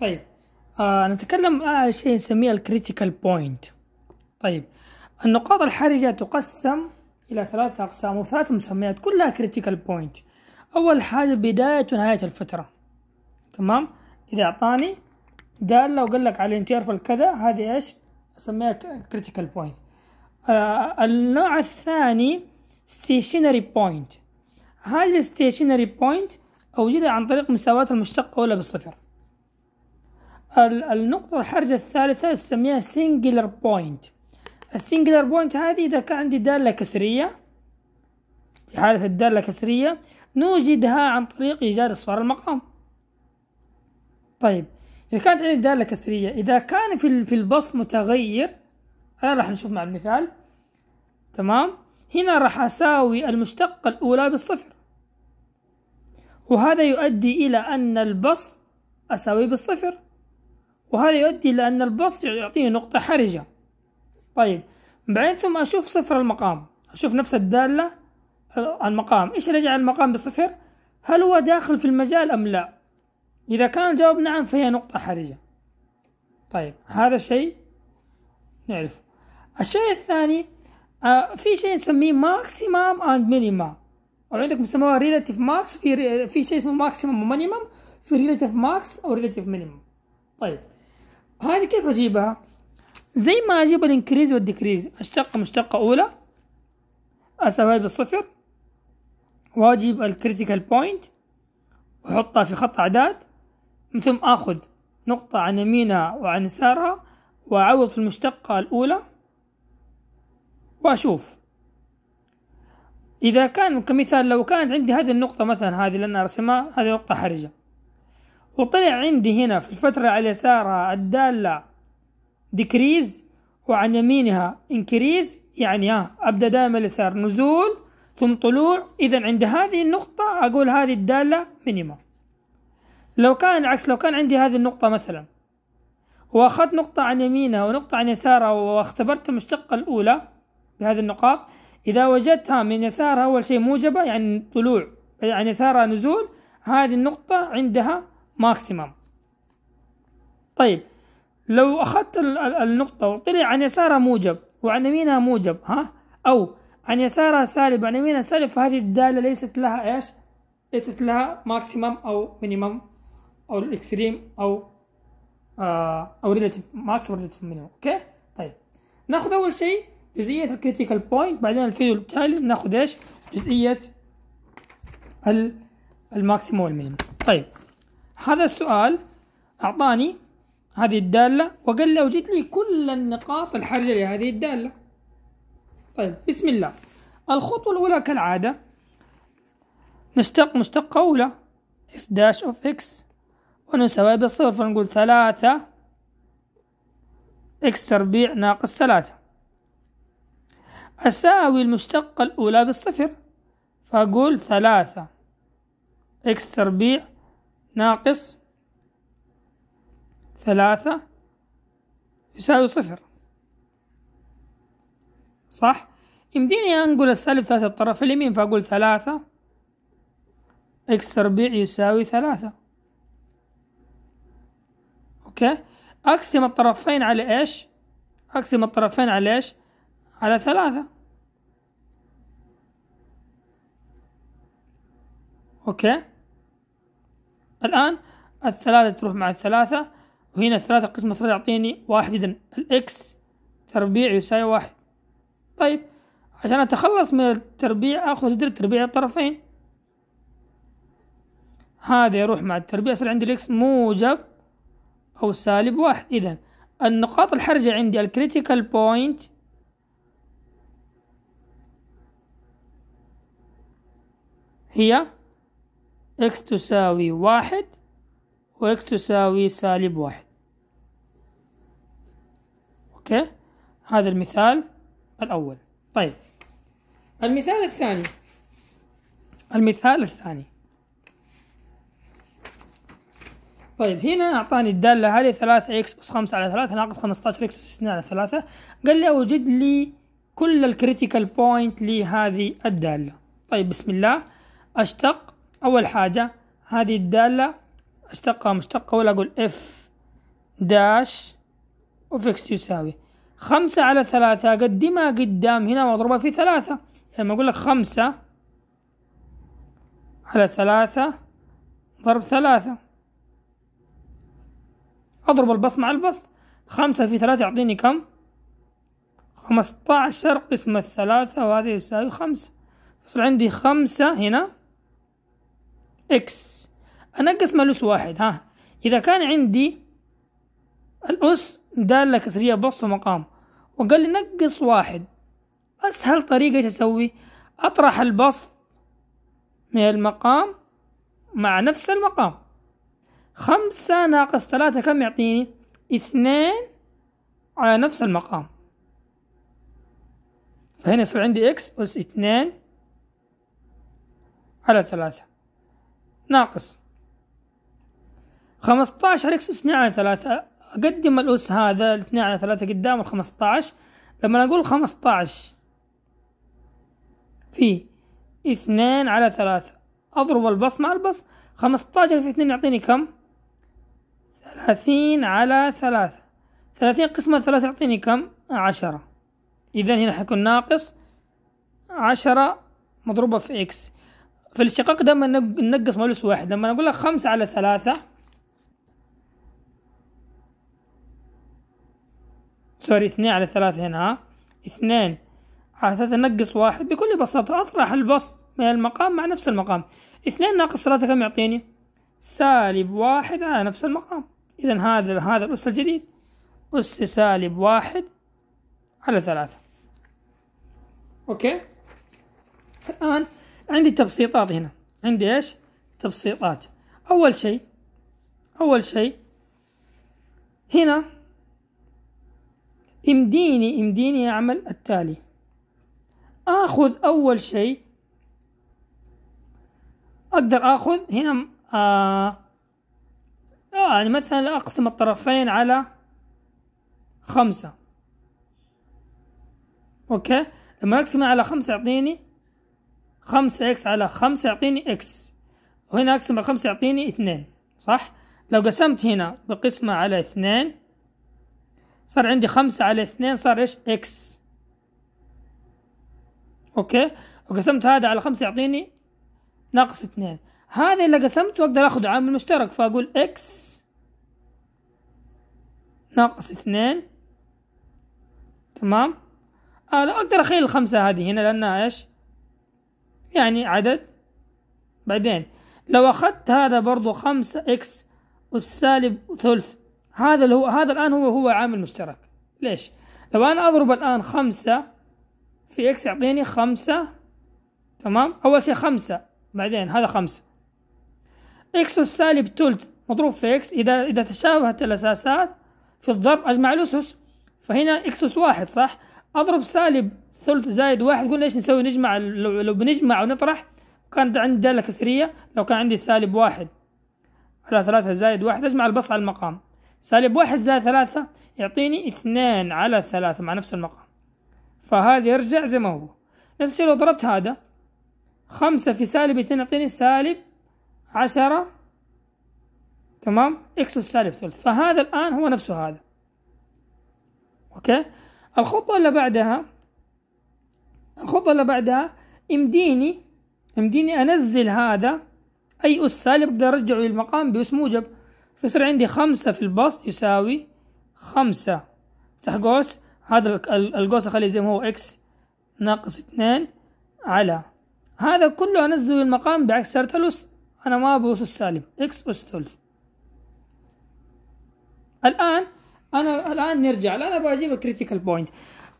طيب آه نتكلم عن آه شيء نسميه الكريتيكال بوينت طيب النقاط الحرجة تقسم إلى ثلاثة أقسام وثلاث مسميات كلها كريتيكال بوينت أول حاجة بداية ونهاية الفترة تمام إذا أعطاني دالة وقال لك على الانترفال كذا هذه إيش أسميها كريتيكال بوينت آه النوع الثاني ستيشنري بوينت هذه ستيشنري بوينت أوجدها عن طريق مساواة المشتقة أولى بالصفر النقطة الحرجة الثالثة نسميها سنجلر بوينت السنجلر بوينت هذه إذا كان عندي دالة كسرية في حالة الدالة الكسرية نوجدها عن طريق إيجاد أصفار المقام طيب إذا كانت عندي دالة كسرية إذا كان في في البسط متغير أنا راح نشوف مع المثال تمام هنا راح أساوي المشتقة الأولى بالصفر وهذا يؤدي إلى أن البسط أساوي بالصفر وهذا يؤدي إلى أن البسط يعطيه نقطة حرجة طيب بعدين ثم أشوف صفر المقام أشوف نفس الدالة على المقام إيش اللي يجعل المقام بصفر هل هو داخل في المجال أم لا إذا كان الجواب نعم فهي نقطة حرجة طيب هذا شيء نعرفه الشيء الثاني آه في شيء نسميه ماكسيمم اند مينيما وعندك مسموها يسموها ريلاتيف ماكس وفي في شيء اسمه ماكسيمم ومينيمم في ريلاتيف ماكس او ريلاتيف مينيمم طيب هذه كيف أجيبها؟ زي ما أجيب الإنكريز والديكريز اشتق مشتقة أولى أساويها بالصفر وأجيب الكريتيكال بوينت وأحطها في خط أعداد من ثم آخذ نقطة عن يمينها وعن يسارها وأعوض في المشتقة الأولى وأشوف إذا كان كمثال لو كانت عندي هذه النقطة مثلا هذه لأن أرسمها هذه نقطة حرجة وطلع عندي هنا في الفترة على يسارها الدالة ديكريز وعن يمينها انكريز يعني ها أبدأ دائما اليسار نزول ثم طلوع إذا عند هذه النقطة أقول هذه الدالة مينيمم لو كان العكس لو كان عندي هذه النقطة مثلا وأخذت نقطة عن يمينها ونقطة عن يسارها واختبرت المشتقة الأولى بهذه النقاط إذا وجدتها من يسارها أول شيء موجبة يعني طلوع عن يعني يسارها نزول هذه النقطة عندها ماكسيمم طيب لو أخذت النقطة وطلع عن يسارها موجب وعن يمينها موجب ها أو عن يسارها سالب وعن يمينها سالب فهذه الدالة ليست لها إيش ليست لها ماكسيمم أو مينيمم أو الإكستريم أو آه أو ريلاتيف ماكسيمم ريلاتيف مينيمم أوكي طيب ناخذ أول شيء جزئية الكريتيكال بوينت بعدين الفيديو التالي ناخذ إيش جزئية الماكسيموم والمينيموم طيب هذا السؤال أعطاني هذه الدالة وقال لي أوجد لي كل النقاط الحرجة لهذه الدالة طيب بسم الله الخطوة الأولى كالعادة نشتق مشتقة أولى f داش of x ونساوي بالصفر فنقول ثلاثة x تربيع ناقص ثلاثة أساوي المشتقة الأولى بالصفر فأقول ثلاثة x تربيع ناقص ثلاثة يساوي صفر صح؟ يمديني أنقل السالب ثلاثة الطرف اليمين فأقول ثلاثة إكس تربيع يساوي ثلاثة أوكي أقسم الطرفين على إيش؟ أقسم الطرفين على إيش؟ على ثلاثة أوكي الآن الثلاثة تروح مع الثلاثة وهنا الثلاثة قسمة ثلاثة يعطيني واحد إذا الإكس تربيع يساوي واحد طيب عشان أتخلص من التربيع آخذ جذر تربيع الطرفين هذا يروح مع التربيع يصير عندي الإكس موجب أو سالب واحد إذا النقاط الحرجة عندي الكريتيكال بوينت هي x تساوي واحد و x تساوي سالب واحد أوكي هذا المثال الأول طيب المثال الثاني المثال الثاني طيب هنا أعطاني الدالة هذه ثلاثة إكس أس خمسة على ثلاثة ناقص خمسطعش إكس أس اثنين على ثلاثة قال لي أوجد لي كل الكريتيكال بوينت لهذه الدالة طيب بسم الله أشتق أول حاجة هذه الدالة أشتقها مشتقة ولا أقول إف داش أوف إكس يساوي خمسة على ثلاثة أقدمها قدام هنا وأضربها في ثلاثة لما يعني أقول لك خمسة على ثلاثة ضرب ثلاثة أضرب البسط مع البسط خمسة في ثلاثة يعطيني كم؟ خمسة عشر قسمة ثلاثة وهذا يساوي خمسة يصير عندي خمسة هنا إكس أنقص مالوس واحد ها إذا كان عندي الأس دالة كسرية بسط ومقام وقال لي نقص واحد أسهل طريقة إيش أسوي؟ أطرح البسط من المقام مع نفس المقام خمسة ناقص ثلاثة كم يعطيني؟ اثنين على نفس المقام فهنا يصير عندي إكس أس اثنين على ثلاثة ناقص 15 اكس اس 2 على 3 اقدم الاس هذا الاثنين 2 على 3 قدام ال 15 لما اقول 15 في 2 على 3 اضرب البسط مع البسط 15 في 2 يعطيني كم 30 على 3 30 قسمة 3 يعطيني كم عشرة إذا هنا حيكون ناقص عشرة مضروبة في إكس فالاشتقاق ده ننقص مالوس واحد لما نقول لك خمسة على ثلاثة سوري اثنين على ثلاثة هنا ها اثنين على ثلاثة نقص واحد بكل بساطة أطرح البسط من المقام مع نفس المقام اثنين ناقص ثلاثة كم يعطيني سالب واحد على نفس المقام إذا هذا هذا الأس الجديد أس سالب واحد على ثلاثة أوكي الآن عندي تبسيطات هنا عندي ايش تبسيطات اول شيء اول شيء هنا يمديني يمديني اعمل التالي اخذ اول شيء اقدر اخذ هنا آه،, آه يعني مثلا اقسم الطرفين على خمسة اوكي لما اقسم على خمسة يعطيني خمسة إكس على خمسة يعطيني إكس وهنا أقسم على خمسة يعطيني اثنين صح لو قسمت هنا بقسمة على اثنين صار عندي خمسة على اثنين صار إيش إكس أوكي وقسمت هذا على خمسة يعطيني ناقص اثنين هذا اللي قسمته أقدر أخذه عامل مشترك فأقول إكس ناقص اثنين تمام أنا آه، أقدر أخيل الخمسة هذه هنا لأنها إيش يعني عدد بعدين لو أخذت هذا برضو خمسة إكس والسالب ثلث هذا اللي هو هذا الآن هو هو عامل مشترك ليش؟ لو أنا أضرب الآن خمسة في إكس يعطيني خمسة تمام؟ أول شيء خمسة بعدين هذا خمسة إكس والسالب ثلث مضروب في إكس إذا إذا تشابهت الأساسات في الضرب أجمع الأسس فهنا إكس واحد صح؟ أضرب سالب ثلث زائد واحد قلنا ايش نسوي نجمع لو, لو بنجمع ونطرح كانت عندي دالة كسرية لو كان عندي سالب واحد على ثلاثة زائد واحد أجمع البسط على المقام سالب واحد زائد ثلاثة يعطيني اثنان على ثلاثة مع نفس المقام فهذا يرجع زي ما هو نفس الشيء لو ضربت هذا خمسة في سالب اثنين يعطيني سالب عشرة تمام اكس السالب ثلث فهذا الآن هو نفسه هذا أوكي الخطوة اللي بعدها الخطوة اللي بعدها يمديني يمديني أنزل هذا أي أس سالب أقدر أرجعه للمقام بأس موجب فيصير عندي خمسة في البسط يساوي خمسة افتح قوس هذا القوس أخليه زي ما هو إكس ناقص اثنين على هذا كله أنزله للمقام بعكس شرط الأس أنا ما أبغى أس سالب إكس أس ثلث الآن أنا الآن نرجع الآن أبغى أجيب الكريتيكال بوينت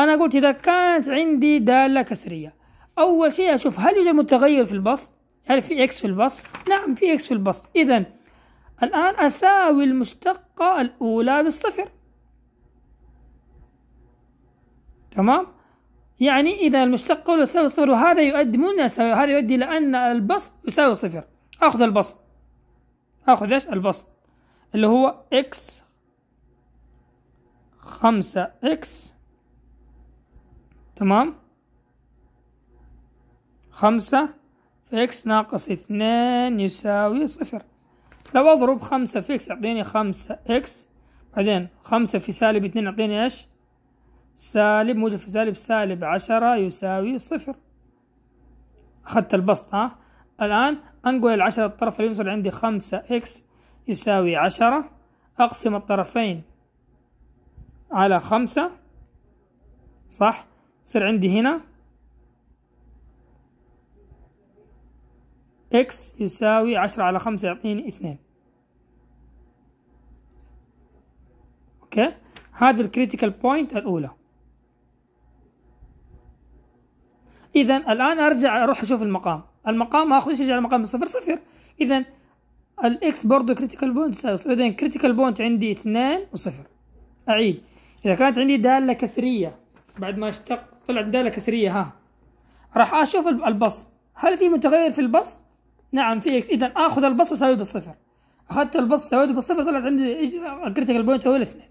أنا قلت إذا كانت عندي دالة كسرية أول شيء أشوف هل يوجد متغير في البسط هل في إكس في البسط نعم في إكس في البسط إذا الآن أساوي المشتقة الأولى بالصفر تمام يعني إذا المشتقة الأولى تساوي صفر وهذا يؤدي من هذا يؤدي إلى أن البسط يساوي صفر آخذ البسط آخذ إيش البسط اللي هو إكس خمسة إكس تمام خمسة في إكس ناقص اثنان يساوي صفر لو أضرب خمسة في إكس يعطيني خمسة إكس بعدين خمسة في سالب اثنين يعطيني إيش سالب موجب في سالب سالب عشرة يساوي صفر أخذت البسط ها الآن أنقل العشرة الطرف اللي يصير عندي خمسة إكس يساوي عشرة أقسم الطرفين على خمسة صح يصير عندي هنا إكس يساوي عشرة على خمسة يعطيني اثنين أوكي هذه الكريتيكال بوينت الأولى إذا الآن أرجع أروح أشوف المقام المقام اخذ ايش على مقام صفر صفر إذا الإكس برضه كريتيكال بوينت يساوي صفر إذا كريتيكال بوينت عندي اثنين وصفر أعيد إذا كانت عندي دالة كسرية بعد ما اشتق طلعت دالة كسرية ها راح أشوف البسط هل في متغير في البسط؟ نعم في إكس إذا آخذ البسط وساويه بالصفر أخذت البسط سويته بالصفر طلعت عندي الكريتيكال بوينت هو الاثنين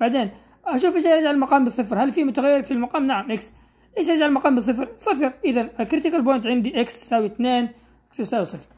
بعدين أشوف إيش يجعل المقام بالصفر هل في متغير في المقام؟ نعم إكس إيش يجعل المقام بالصفر؟ صفر إذا الكريتيكال بوينت عندي إكس تساوي اثنين إكس يساوي صفر